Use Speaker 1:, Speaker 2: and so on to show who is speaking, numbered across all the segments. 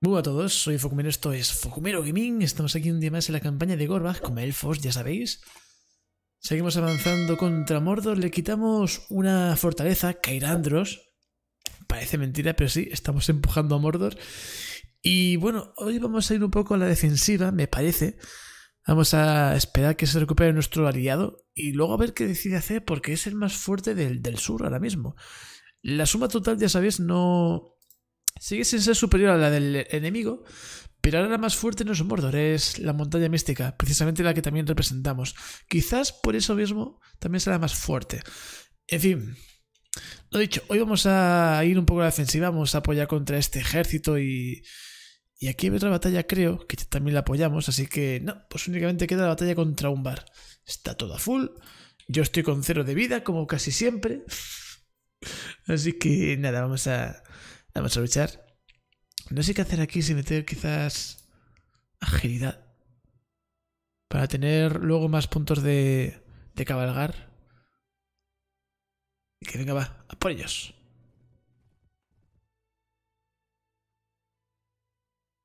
Speaker 1: Muy a todos, soy Focumero, esto es Focumero Gaming, estamos aquí un día más en la campaña de Gorbach como elfos, ya sabéis. Seguimos avanzando contra Mordor, le quitamos una fortaleza, Cairandros. Parece mentira, pero sí, estamos empujando a Mordor. Y bueno, hoy vamos a ir un poco a la defensiva, me parece. Vamos a esperar que se recupere nuestro aliado y luego a ver qué decide hacer porque es el más fuerte del, del sur ahora mismo. La suma total, ya sabéis, no, Sigue sin ser superior a la del enemigo, pero ahora la más fuerte no es Mordor, es la montaña mística, precisamente la que también representamos. Quizás por eso mismo también será más fuerte. En fin, lo dicho, hoy vamos a ir un poco a la defensiva, vamos a apoyar contra este ejército y... Y aquí hay otra batalla, creo, que también la apoyamos, así que no, pues únicamente queda la batalla contra un bar. Está toda full, yo estoy con cero de vida, como casi siempre. Así que nada, vamos a, Vamos a luchar. No sé qué hacer aquí si meter quizás agilidad. Para tener luego más puntos de, de cabalgar. Y que venga, va, a por ellos.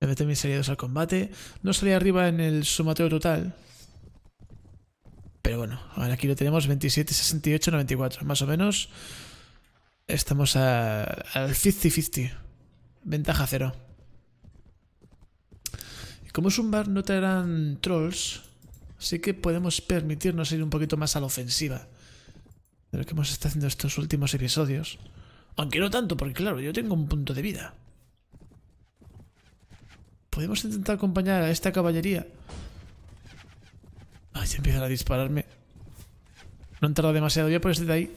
Speaker 1: Me meto mis aliados al combate. No salí arriba en el sumateo total. Pero bueno, ahora aquí lo tenemos 27, 68, 94. Más o menos Estamos al 50-50. Ventaja cero. como es un bar, no traerán trolls. Así que podemos permitirnos ir un poquito más a la ofensiva. De lo que hemos estado haciendo estos últimos episodios. Aunque no tanto, porque claro, yo tengo un punto de vida. Podemos intentar acompañar a esta caballería. Ah, ya empiezan a dispararme. No han tardado demasiado ya por este de ahí.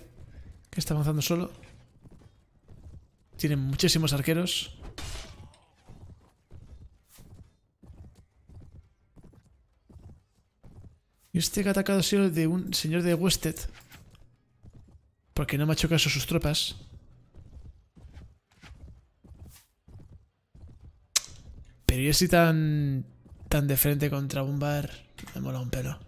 Speaker 1: Que está avanzando solo. Tienen muchísimos arqueros. Y este que ha atacado ha sido el de un señor de Wested. Porque no me ha hecho caso sus tropas. Pero yo soy tan. tan de frente contra un bar. Me mola un pelo.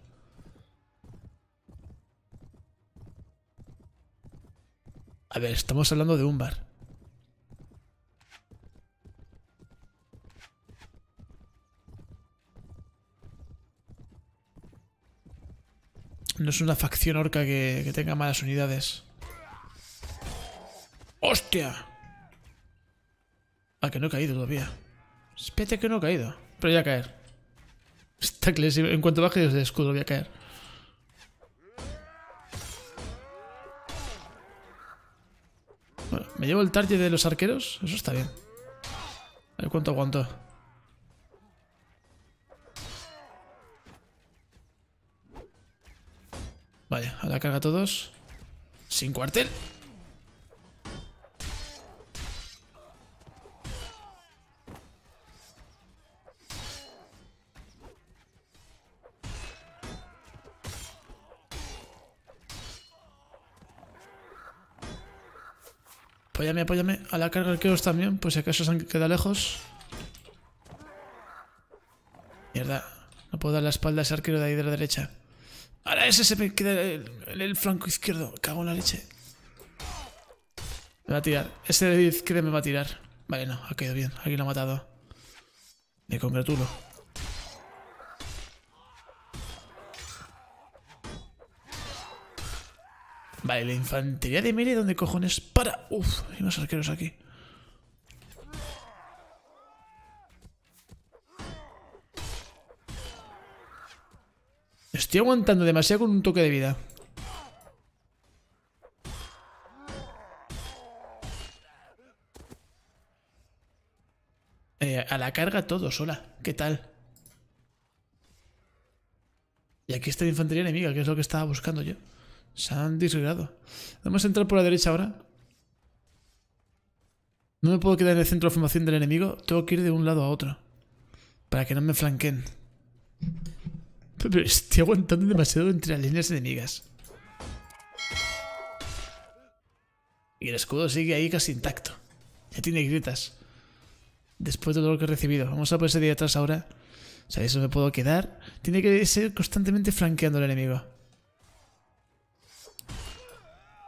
Speaker 1: A ver, estamos hablando de un bar. No es una facción orca que, tenga malas unidades. ¡Hostia! Ah, que no he caído todavía. Espérate que no he caído. Pero voy a caer. Está En cuanto baje desde escudo voy a caer. Bueno, me llevo el target de los arqueros. Eso está bien. A ver cuánto aguanto. Vale, a la carga todos. Sin cuartel. Apóyame, apóyame. A la carga arqueros también, por si acaso se han quedado lejos. Mierda. No puedo dar la espalda a ese arquero de ahí de la derecha. Ahora ese se me queda el, el, flanco izquierdo. Cago en la leche. Me va a tirar. Este de izquierda me va a tirar. Vale, no, ha caído bien. Aquí lo ha matado. Me congratulo. Vale, la infantería de melee, ¿dónde cojones? ¡Para! Uf, hay más arqueros aquí. Estoy aguantando demasiado con un toque de vida. Eh, a la carga todo, sola. ¿Qué tal? Y aquí está la infantería enemiga, que es lo que estaba buscando yo. Se han disgregado. Vamos a entrar por la derecha ahora. No me puedo quedar en el centro de formación del enemigo. Tengo que ir de un lado a otro. Para que no me flanquen. Pero estoy aguantando demasiado entre las líneas enemigas. Y el escudo sigue ahí casi intacto. Ya tiene grietas. Después de todo lo que he recibido. Vamos a ponerse de atrás ahora. O sea, eso me puedo quedar. Tiene que ser constantemente flanqueando al enemigo.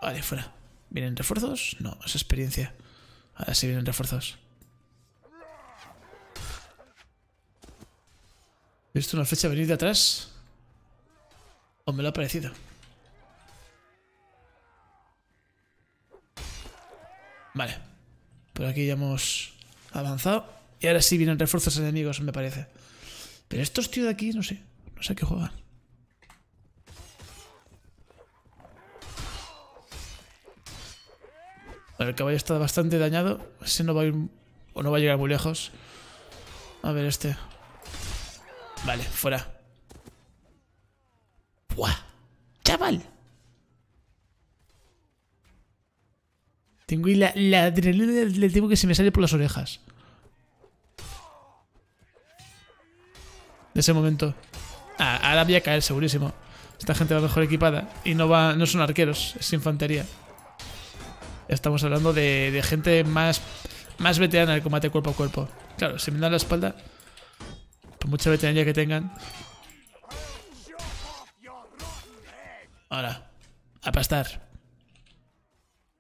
Speaker 1: Vale, fuera. ¿Vienen refuerzos? No, es experiencia. Ahora sí vienen refuerzos. visto una flecha venir de atrás? ¿O me lo ha parecido? Vale. Por aquí ya hemos avanzado. Y ahora sí vienen refuerzos enemigos, me parece. Pero estos tíos de aquí, no sé. No sé qué juegan. ver, el caballo está bastante dañado. Ese no va a ir... O no va a llegar muy lejos. A ver este. Vale, fuera. ¡Buah! ¡Chaval! Tengo ahí la, adrenalina del tipo que se me sale por las orejas. De ese momento. Ah, ahora voy a caer, segurísimo. Esta gente va mejor equipada. Y no va no son arqueros, es infantería. Estamos hablando de, gente más, más veterana el combate cuerpo a cuerpo. Claro, si me da la espalda, mucha veteranía que tengan. Ahora, a pastar.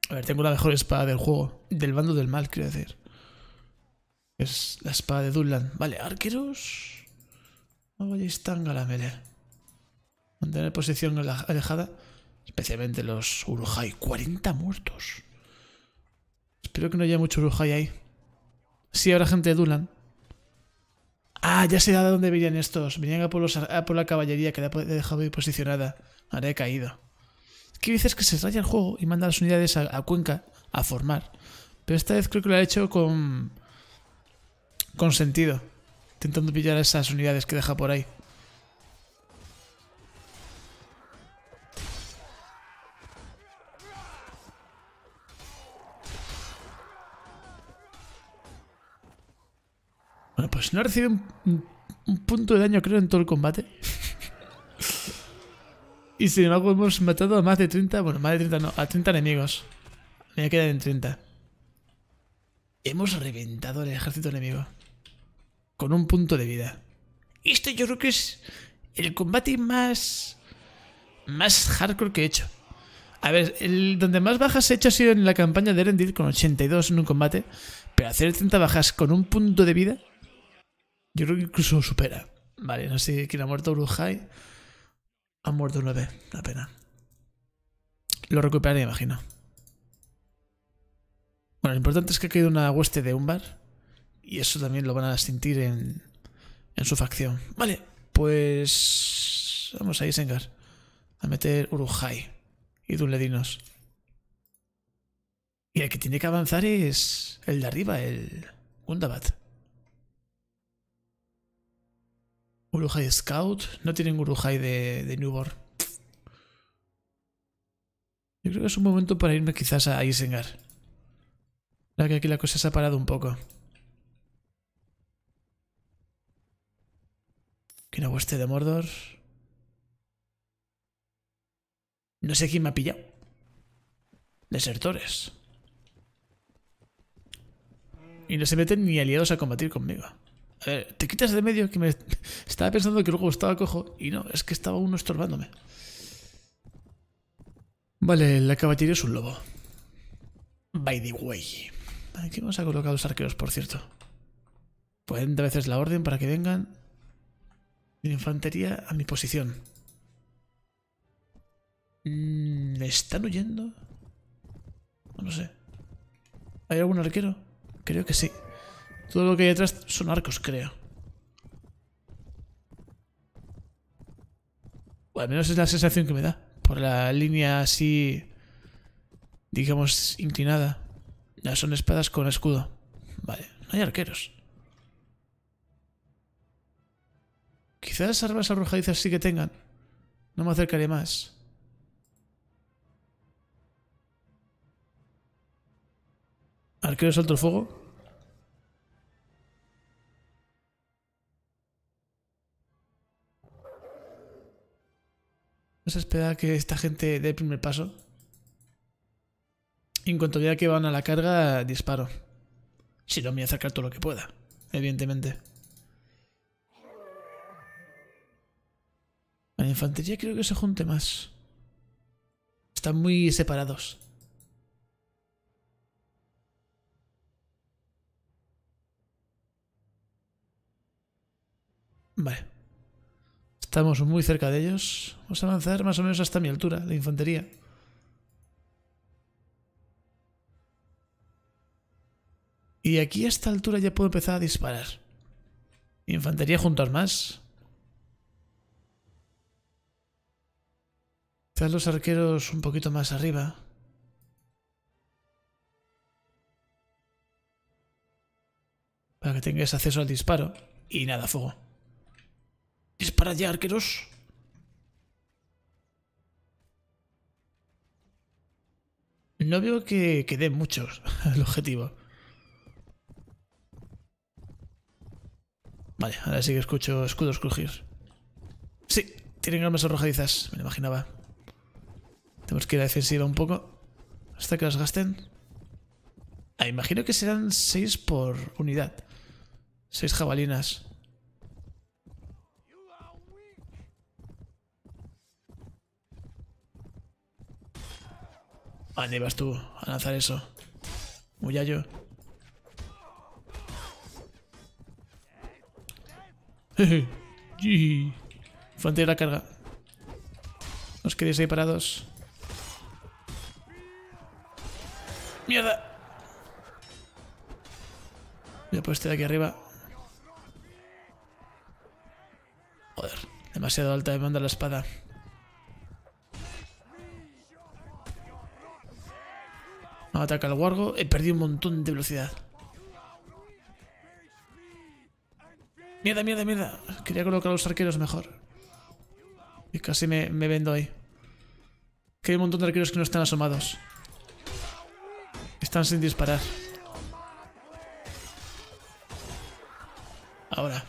Speaker 1: A ver, tengo la mejor espada del juego. Del bando del mal, quiero decir. Es la espada de Dunlan. Vale, arqueros. No vayáis tan a la melee. Mantener posición alejada. Especialmente los Uruhai. 40 muertos. Espero que no haya mucho Uruhai ahí. Sí, habrá gente de Dulan. Ah, ya sé de dónde venían estos. Venían a por, la caballería que la he dejado ahí posicionada. Ahora he caído. ¿Qué dices que se raya el juego y manda las unidades a, Cuenca a formar? Pero esta vez creo que lo ha hecho con. con sentido. Intentando pillar esas unidades que deja por ahí. Bueno, pues no ha un, un punto de daño, creo, en todo el combate. y sin embargo hemos matado a más de 30, bueno, más de 30 no, a 30 enemigos. Me quedan en 30. Hemos reventado el ejército enemigo. Con un punto de vida. Este yo creo que es el combate más... Más hardcore que he hecho. A ver, el donde más bajas he hecho ha sido en la campaña de Erendil con 82 en un combate. Pero hacer 30 bajas con un punto de vida yo creo que incluso supera. Vale, no sé quién ha muerto, Urujai. Ha muerto 9, la pena. Lo recuperaré, imagino. Bueno, lo importante es que ha caído una hueste de Umbar. Y eso también lo van a sentir en, su facción. Vale, pues. Vamos a Isengar. A meter Urujai y Dunledinos. Y el que tiene que avanzar es el de arriba, el Gundabad. Urujai Scout. No tienen Urujai de, de Newborn. Yo creo que es un momento para irme quizás a Isengar. La que aquí la cosa se ha parado un poco. Que no hueste de Mordor. No sé quién me ha pillado. Desertores. Y no se meten ni aliados a combatir conmigo te quitas de medio que me estaba pensando que luego estaba cojo y no, es que estaba uno estorbándome. Vale, la caballería es un lobo. By the way. Aquí vamos a colocar los arqueros, por cierto. Pueden de veces la orden para que vengan la infantería a mi posición. ¿Me mm, están huyendo? No lo sé. ¿Hay algún arquero? Creo que sí. Todo lo que hay detrás son arcos, creo. Bueno, al menos es la sensación que me da. Por la línea así, digamos, inclinada. Ya son espadas con escudo. Vale, no hay arqueros. Quizás armas arrojadizas sí que tengan. No me acercaré más. Arqueros alto fuego. espera esperar que esta gente dé el primer paso. en cuanto vea que van a la carga, disparo. Si no, me voy a acercar todo lo que pueda, evidentemente. la infantería creo que se junte más. Están muy separados. Vale. Estamos muy cerca de ellos. Vamos a avanzar más o menos hasta mi altura de infantería. Y aquí a esta altura ya puedo empezar a disparar. Infantería junto más. armas. los arqueros un poquito más arriba. Para que tengáis acceso al disparo. Y nada, fuego para ya, arqueros. No veo que, queden muchos el objetivo. Vale, ahora sí que escucho escudos crujir. Sí, tienen armas arrojadizas, me lo imaginaba. Tenemos que ir a defensiva un poco. Hasta que las gasten. Ah, imagino que serán 6 por unidad. 6 jabalinas. Ah, vas tú a lanzar eso? Muyayo. Fuente de la carga. Nos quedéis ahí parados. ¡Mierda! Voy a puesto este de aquí arriba. Joder, demasiado alta de manda la espada. Ataca al guargo. He perdido un montón de velocidad. Mierda, mierda, mierda. Quería colocar a los arqueros mejor. Y casi me, vendo ahí. Que hay un montón de arqueros que no están asomados. Están sin disparar. Ahora.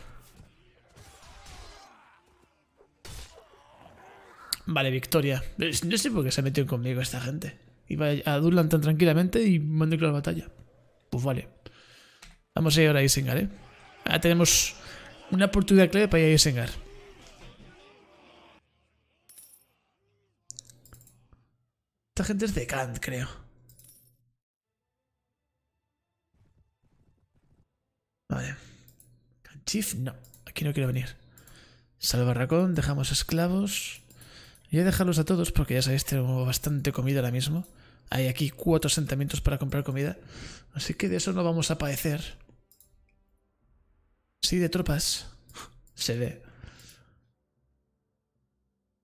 Speaker 1: Vale, victoria. No sé por qué se metió conmigo esta gente y iba a Durland tan tranquilamente y a la batalla. Pues vale. Vamos a ir ahora a Isengar, ¿eh? Ahora tenemos una oportunidad clave para ir a Isengar. Esta gente es de Kant, creo. Vale. Chief, no. Aquí no quiero venir. Salvarracón, dejamos esclavos. Y a dejarlos a todos porque ya sabéis, tengo bastante comida ahora mismo. Hay aquí cuatro asentamientos para comprar comida. Así que de eso no vamos a padecer. Sí, de tropas. Se ve.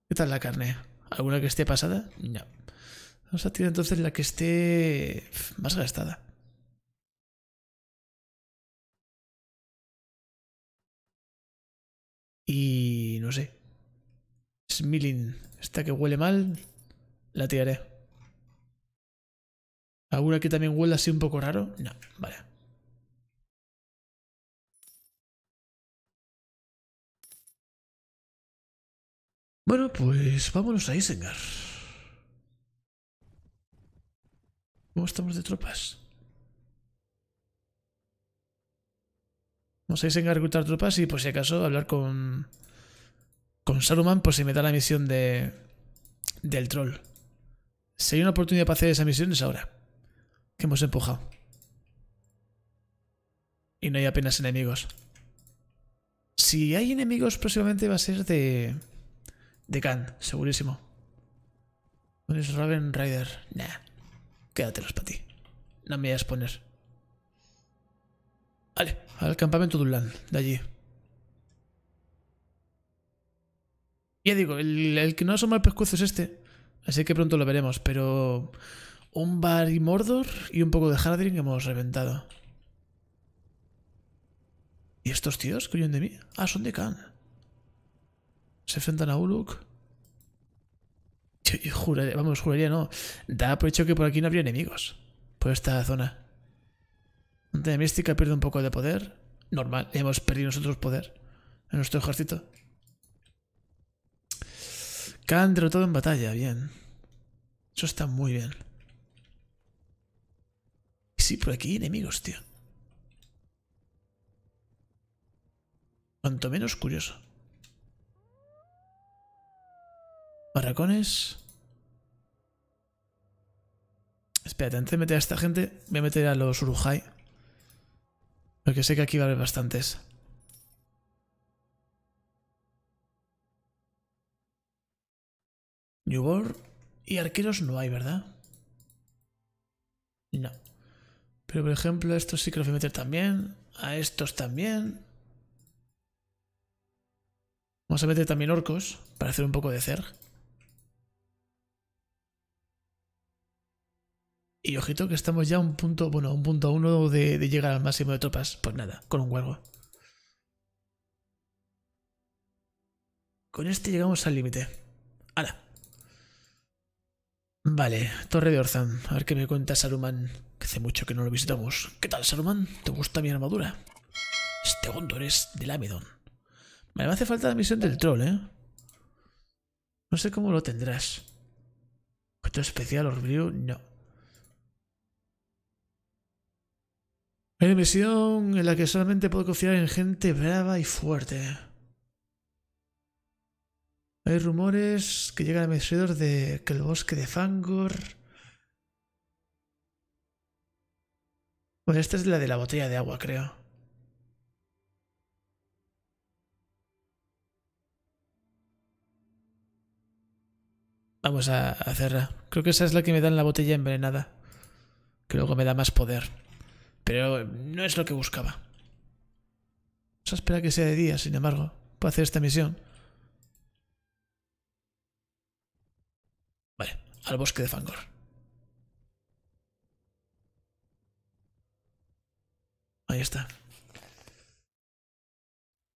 Speaker 1: ¿Qué tal la carne? ¿Alguna que esté pasada? No. Vamos a tirar entonces la que esté más gastada. Y no sé, Milin, Esta que huele mal, la tiraré. ¿Alguna que también huele así un poco raro? No, vale. Bueno, pues vámonos a Isengar. ¿Cómo estamos de tropas? Vamos a Isengar a reclutar tropas y por si acaso hablar con con Saruman por pues si me da la misión de, del troll. Si hay una oportunidad para hacer esa misión es ahora. Que hemos empujado. Y no hay apenas enemigos. Si hay enemigos próximamente va a ser de... De Khan, segurísimo. ¿Pones Raven Rider? Nah. Quédatelos para ti. No me voy a exponer. Vale, al campamento land. de allí. Ya digo, el, que no asoma el pescuezo es este. Así que pronto lo veremos, pero un bar y Mordor y un poco de Hardring hemos reventado. ¿Y estos tíos que huyen de mí? Ah, son de Khan. Se enfrentan a uluk Yo, juraría, vamos, juraría no. Da por hecho que por aquí no habría enemigos. Por esta zona. Donde mística pierde un poco de poder. Normal, hemos perdido nosotros poder en nuestro ejército. Can todo en batalla, bien. Eso está muy bien. Sí, por aquí hay enemigos, tío. Cuanto menos curioso. Barracones. Espérate, antes de meter a esta gente, voy a meter a los Urujai. Porque sé que aquí va a haber bastantes. Newborn y arqueros no hay, ¿verdad? No. Pero por ejemplo, a estos sí que los voy a meter también. A estos también. Vamos a meter también orcos para hacer un poco de cer. Y ojito que estamos ya a un punto, bueno, a un punto uno de, llegar al máximo de tropas. Pues nada, con un huevo. Con este llegamos al límite. ¡Hala! Vale, Torre de Orzan. A ver qué me cuenta Saruman. Que hace mucho que no lo visitamos. ¿Qué tal, Saruman? ¿Te gusta mi armadura? Este hondo eres de Lamedon. Vale, me hace falta la misión del troll, ¿eh? No sé cómo lo tendrás. ¿Cuento especial, Orbrio? No. Hay una misión en la que solamente puedo confiar en gente brava y fuerte. Hay rumores que llegan a mis oídos de que el bosque de Fangor... Bueno, esta es la de la botella de agua, creo. Vamos a hacerla. Creo que esa es la que me da en la botella envenenada. Que luego me da más poder. Pero no es lo que buscaba. Vamos a esperar que sea de día, sin embargo, para hacer esta misión. al bosque de Fangor. Ahí está.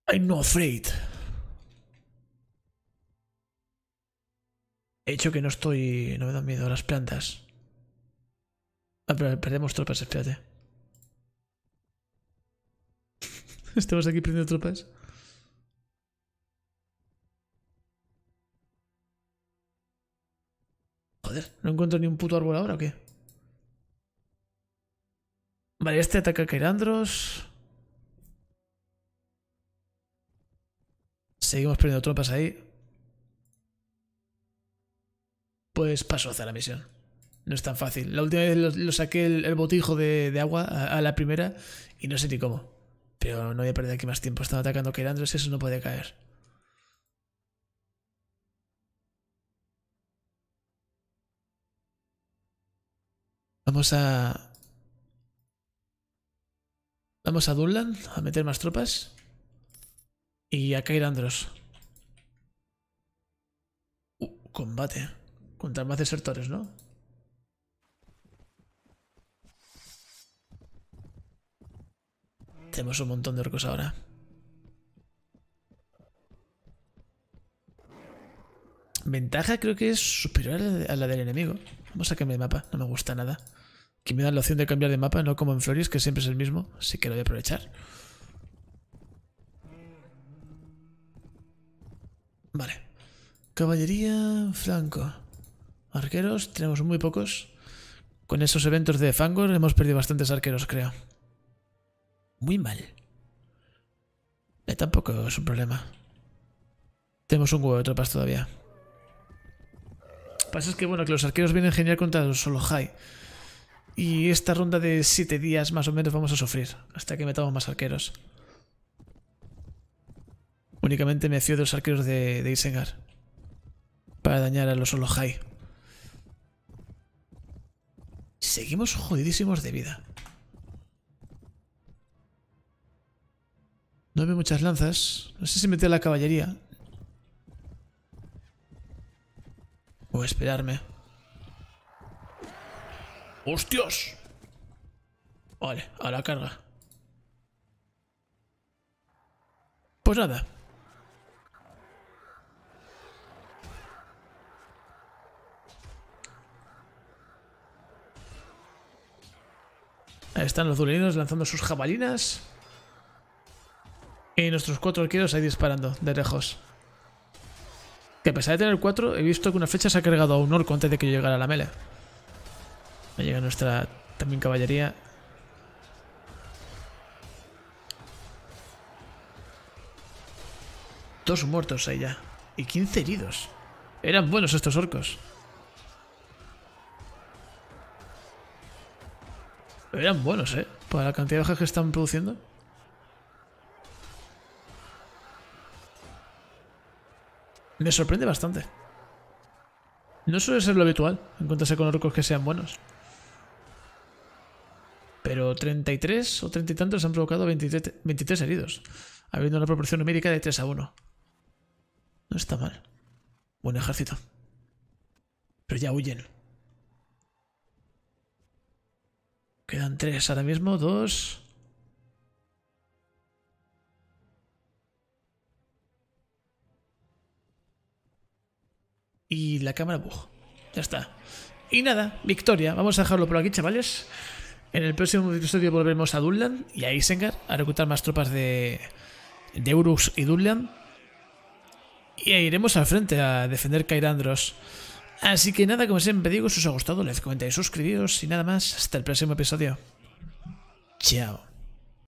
Speaker 1: I'm not afraid. He hecho que no estoy... No me dan miedo las plantas. Ah, perdemos tropas, espérate. Estamos aquí perdiendo tropas. ¿no encuentro ni un puto árbol ahora o qué? Vale, este ataca a Kairandros. Seguimos perdiendo tropas ahí. Pues paso a hacer la misión. No es tan fácil. La última vez lo, saqué el, botijo de, agua a, la primera y no sé ni cómo. Pero no voy a perder aquí más tiempo. Están atacando Kairandros y eso no puede caer. Vamos a... Vamos a Dunland a meter más tropas. Y a Kairandros Andros. Uh, combate. Contra más desertores, ¿no? Tenemos un montón de orcos ahora. Ventaja creo que es superior a la del enemigo. Vamos a cambiar el mapa, no me gusta nada que me dan la opción de cambiar de mapa, no como en Flores, que siempre es el mismo, así que lo voy a aprovechar. Vale. Caballería, flanco. Arqueros, tenemos muy pocos. Con esos eventos de Fangor hemos perdido bastantes arqueros, creo. Muy mal. Eh, tampoco es un problema. Tenemos un huevo de tropas todavía. Lo pasa es que, bueno, que los arqueros vienen genial contra los solo high. Y esta ronda de 7 días más o menos vamos a sufrir, hasta que metamos más arqueros. Únicamente me fío de los arqueros de, de Isengar, para dañar a los Olohai. Seguimos jodidísimos de vida. No veo muchas lanzas. No sé si meter la caballería. O esperarme. ¡Hostias! Vale, a la carga. Pues nada. Ahí están los duelinos lanzando sus jabalinas. Y nuestros cuatro arqueros ahí disparando de lejos. Que a pesar de tener cuatro, he visto que una flecha se ha cargado a un orco antes de que yo llegara a la mele llega nuestra también caballería. Dos muertos ahí ya. Y 15 heridos. Eran buenos estos orcos. Eran buenos, ¿eh? Para la cantidad de hojas que están produciendo. Me sorprende bastante. No suele ser lo habitual encontrarse con orcos que sean buenos. 33 o 30 y tantos han provocado 23, 23 heridos, habiendo una proporción numérica de 3 a 1. No está mal. Buen ejército. Pero ya huyen. Quedan 3 ahora mismo, 2... Y la cámara bug. Ya está. Y nada, victoria. Vamos a dejarlo por aquí, chavales. En el próximo episodio volveremos a Dunland y a Isengard a reclutar más tropas de, de Urux y Dunland. Y iremos al frente a defender Kairandros. Así que nada, como siempre digo, si os ha gustado, les comentáis, suscribiros y nada más. Hasta el próximo episodio. Chao.